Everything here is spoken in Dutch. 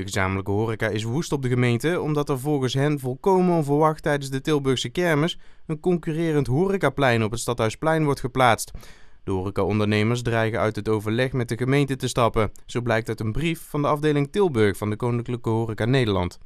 De gezamenlijke horeca is woest op de gemeente omdat er volgens hen volkomen onverwacht tijdens de Tilburgse kermis een concurrerend horecaplein op het Stadhuisplein wordt geplaatst. De horecaondernemers dreigen uit het overleg met de gemeente te stappen. Zo blijkt uit een brief van de afdeling Tilburg van de Koninklijke Horeca Nederland.